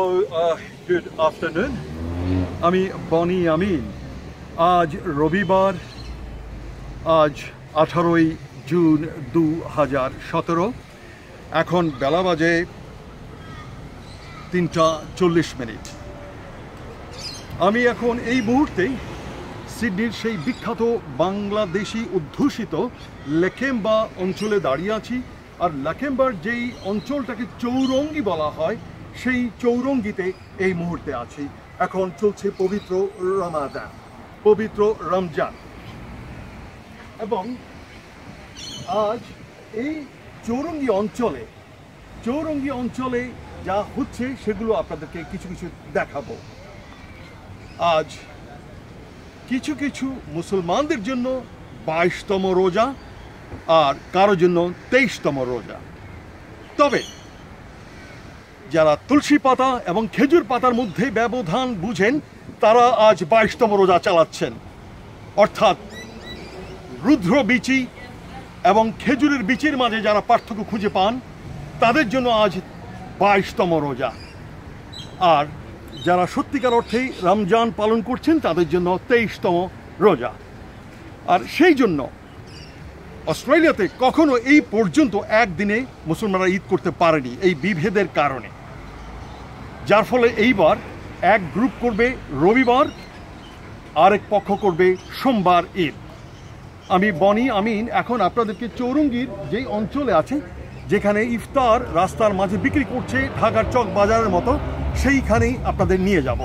ও good afternoon আমি বনি আমিন আজ রবিবার আজ আঠারোই জুন দু হাজার সতেরো এখন বেলা বাজে তিনটা চল্লিশ মিনিট আমি এখন এই মুহূর্তেই সিডনির সেই বিখ্যাত বাংলাদেশি অধ্যুষিত লেকেম্বা অঞ্চলে দাঁড়িয়ে আছি আর লাকেম্বার যেই অঞ্চলটাকে চৌরঙ্গি বলা হয় সেই চৌরঙ্গিতে এই মুহূর্তে আছি এখন চলছে পবিত্র রমাদান পবিত্র রমজান এবং আজ এই চৌরঙ্গি অঞ্চলে চৌরঙ্গি অঞ্চলে যা হচ্ছে সেগুলো আপনাদেরকে কিছু কিছু দেখাবো আজ কিছু কিছু মুসলমানদের জন্য বাইশতম রোজা আর কারো জন্য তেইশতম রোজা তবে যারা তুলসী পাতা এবং খেজুর পাতার মধ্যে ব্যবধান বুঝেন তারা আজ বাইশতম রোজা চালাচ্ছেন অর্থাৎ রুদ্র বিচি এবং খেজুরের বিচির মাঝে যারা পার্থক্য খুঁজে পান তাদের জন্য আজ বাইশতম রোজা আর যারা সত্যিকার অর্থেই রমজান পালন করছেন তাদের জন্য তেইশতম রোজা আর সেই জন্য অস্ট্রেলিয়াতে কখনো এই পর্যন্ত একদিনে মুসলমানরা ঈদ করতে পারেনি এই বিভেদের কারণে যার ফলে এইবার এক গ্রুপ করবে রবিবার আরেক পক্ষ করবে সোমবার ঈদ আমি বনি আমিন এখন আপনাদেরকে চৌরঙ্গীর যেই অঞ্চলে আছে যেখানে ইফতার রাস্তার মাঝে বিক্রি করছে ঢাকার চক বাজারের মতো সেইখানেই আপনাদের নিয়ে যাব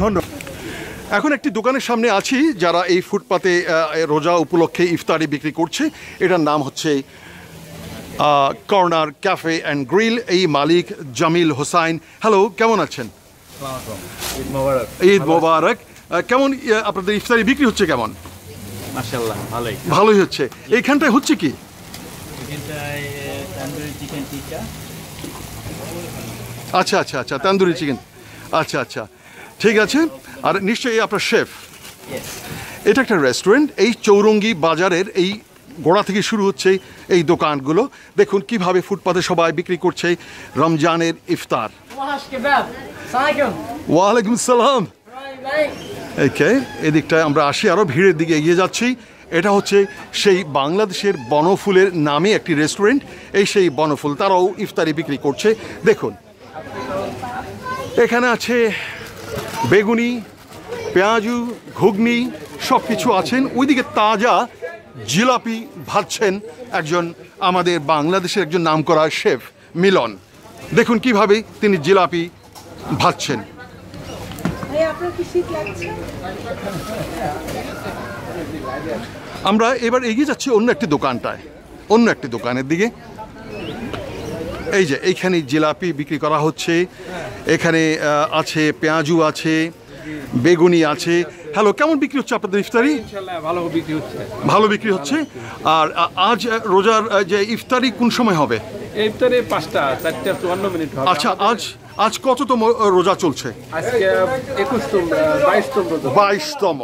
ধন্যবাদ এখন একটি দোকানের সামনে আছি যারা এই ফুটপাতে রোজা উপলক্ষে ইফতারি বিক্রি করছে এটার নাম হচ্ছে কর্নার ক্যাফে অ্যান্ড গ্রিল এই মালিক জামিল হোসাইন হ্যালো কেমন আছেন ঈদ মোবারক কেমন আপনাদের ইফতারি বিক্রি হচ্ছে কেমন ভালোই হচ্ছে এইখানটায় হচ্ছে কি আচ্ছা আচ্ছা আচ্ছা তান্দুরি চিকেন আচ্ছা আচ্ছা ঠিক আছে আর নিশ্চয়ই আপনার শেফ এটা একটা রেস্টুরেন্ট এই চৌরঙ্গি বাজারের এই গোড়া থেকে শুরু হচ্ছে এই দোকানগুলো দেখুন কিভাবে ফুটপাতে সবাই বিক্রি করছে রমজানের ইফতার ওয়ালাইকুম সালাম এদিকটায় আমরা আসি আরও ভিড়ের দিকে এগিয়ে যাচ্ছি এটা হচ্ছে সেই বাংলাদেশের বনফুলের নামে একটি রেস্টুরেন্ট এই সেই বনফুল তারাও ইফতারি বিক্রি করছে দেখুন এখানে আছে বেগুনি পেঁয়াজু ঘুগনি সব কিছু আছেন ওইদিকে তাজা জিলাপি ভাজছেন একজন আমাদের বাংলাদেশের একজন নামকরা শেফ মিলন দেখুন কিভাবে তিনি জিলাপি ভাজছেন আমরা এবার এগিয়ে যাচ্ছি অন্য একটি দোকানটায় অন্য একটি দোকানের দিকে এই যে এইখানে জিলাপি বিক্রি করা হচ্ছে এখানে আছে পেঁয়াজু আছে বেগুনি আছে হ্যালো কেমন বিক্রি হচ্ছে আপনাদের ইফতারি ভালো বিক্রি হচ্ছে ভালো বিক্রি হচ্ছে আর আজ রোজার যে ইফতারি কোন সময় হবে আচ্ছা আজ আজ কততম রোজা চলছে বাইশতম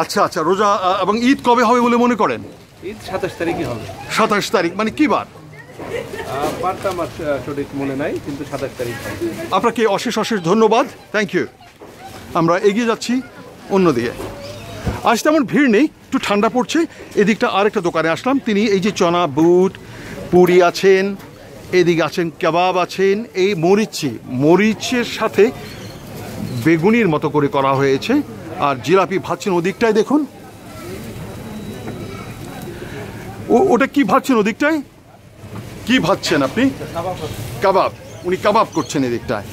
আচ্ছা আচ্ছা রোজা এবং ঈদ কবে হবে বলে মনে করেন ঈদ সাতাশ তারিখে হবে সাতাশ তারিখ মানে কি বার তারিখ আপনাকে অশেষ অশেষ ধন্যবাদ থ্যাংক ইউ আমরা এগিয়ে যাচ্ছি অন্যদিকে আজ তেমন ভিড় নেই একটু ঠান্ডা পড়ছে এদিকটা আরেকটা দোকানে আসলাম তিনি এই যে চনা বুট পুরি আছেন এদিকে আছেন কেবাব আছেন এই মরিচি মরিচের সাথে বেগুনির মতো করে করা হয়েছে আর জিলাপি ভাজছেন ওদিকটায় দেখুন ওটা কি ভাবছেন ওদিকটায় কি ভাবছেন আপনি কাবাব উনি কাবাব করছেন এদিকটায়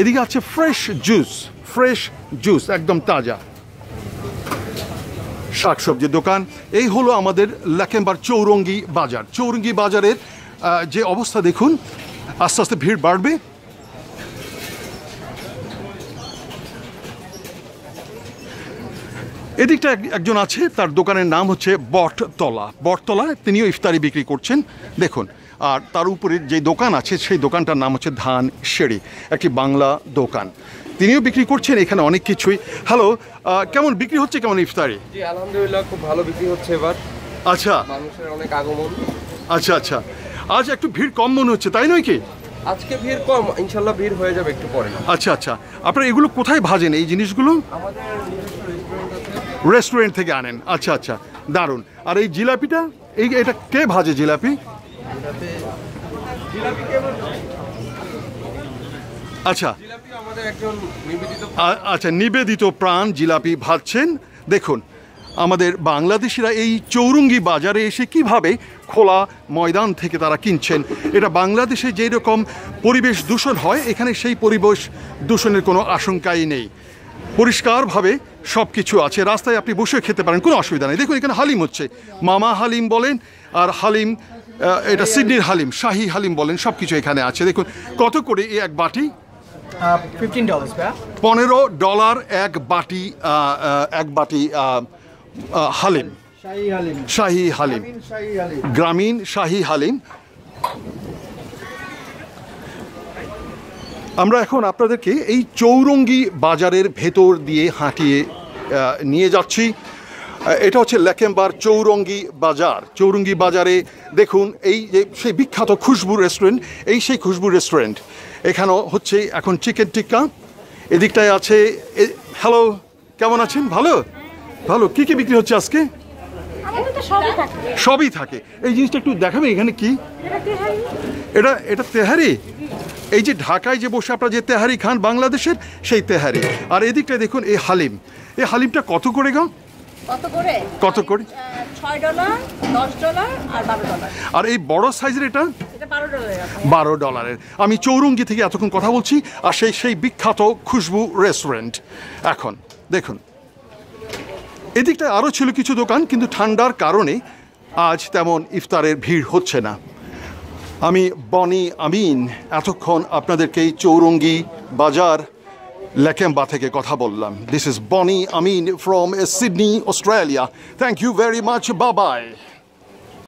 এদিকে আছে ফ্রেশ জুস ফ্রেশ জুস একদম তাজা শাকসবজির দোকান এই হলো আমাদের লেখেম্বার চৌরঙ্গি বাজার চৌরঙ্গি বাজারের যে অবস্থা দেখুন আস্তে আস্তে ভিড় বাড়বে এদিকটা একজন আছে তার দোকানের নাম হচ্ছে বটতলা বটতলায় তিনিও ইফতারি বিক্রি করছেন দেখুন আর তার উপরে যে দোকান আছে সেই দোকানটার নাম হচ্ছে ধান শেড়ি একটি বাংলা দোকান তিনিও বিক্রি করছেন এখানে অনেক কিছুই হ্যালো কেমন বিক্রি হচ্ছে কেমন ইফতারি জি আলহামদুলিল্লাহ খুব ভালো বিক্রি হচ্ছে এবার আচ্ছা মানুষের অনেক আগমন আচ্ছা আচ্ছা আজ একটু ভিড় কম মনে হচ্ছে তাই নয় কি আজকে ভিড় কম ইনশাল্লাহ ভিড় হয়ে যাবে একটু পরে আচ্ছা আচ্ছা আপনারা এগুলো কোথায় ভাজেন এই জিনিসগুলো আমাদের রেস্টুরেন্ট থেকে আনেন আচ্ছা আচ্ছা দারুণ আর এই জিলাপিটা এই এটা কে ভাজে জিলাপি আচ্ছা আচ্ছা নিবেদিত প্রাণ জিলাপি ভাজছেন দেখুন আমাদের বাংলাদেশিরা এই চৌরঙ্গি বাজারে এসে কিভাবে খোলা ময়দান থেকে তারা কিনছেন এটা বাংলাদেশে যেই রকম পরিবেশ দূষণ হয় এখানে সেই পরিবেশ দূষণের কোনো আশঙ্কাই নেই পরিষ্কারভাবে সব কিছু আছে রাস্তায় আপনি বসে খেতে পারেন কোনো অসুবিধা নেই দেখুন এখানে হালিম হচ্ছে মামা হালিম বলেন আর হালিম এটা সিডনির হালিম শাহি হালিম বলেন সব কিছু এখানে আছে দেখুন কত করে এই এক বাটি পনেরো ডলার এক বাটি এক বাটি হালিম শাহি হালিম গ্রামীণ শাহি হালিম আমরা এখন আপনাদেরকে এই চৌরঙ্গি বাজারের ভেতর দিয়ে হাঁটিয়ে নিয়ে যাচ্ছি এটা হচ্ছে লেকেম্বার চৌরঙ্গি বাজার চৌরঙ্গি বাজারে দেখুন এই যে সেই বিখ্যাত খুশবু রেস্টুরেন্ট এই সেই খুশবু রেস্টুরেন্ট এখানেও হচ্ছে এখন চিকেন টিক্কা এদিকটায় আছে হ্যালো কেমন আছেন ভালো ভালো কি কি বিক্রি হচ্ছে আজকে সবই থাকে এই জিনিসটা একটু দেখাবে এখানে কি এটা এটা তেহারি এই যে ঢাকায় যে বসে আপনারা যে তেহারি খান বাংলাদেশের সেই তেহারি আর এদিকটা দেখুন এই হালিম এই হালিমটা কত করে গাও কত করে কত করে আর এই বড় সাইজের এটা বারো ডলারের আমি চৌরঙ্গি থেকে এতক্ষণ কথা বলছি আর সেই সেই বিখ্যাত খুশবু রেস্টুরেন্ট এখন দেখুন এদিকটা আরও ছিল কিছু দোকান কিন্তু ঠান্ডার কারণে আজ তেমন ইফতারের ভিড় হচ্ছে না আমি বনি আমিন এতক্ষণ আপনাদেরকে চৌরঙ্গি বাজার লেকেম্বা থেকে কথা বললাম this is Boni Amin from Sydney Australia thank you very much বাবাই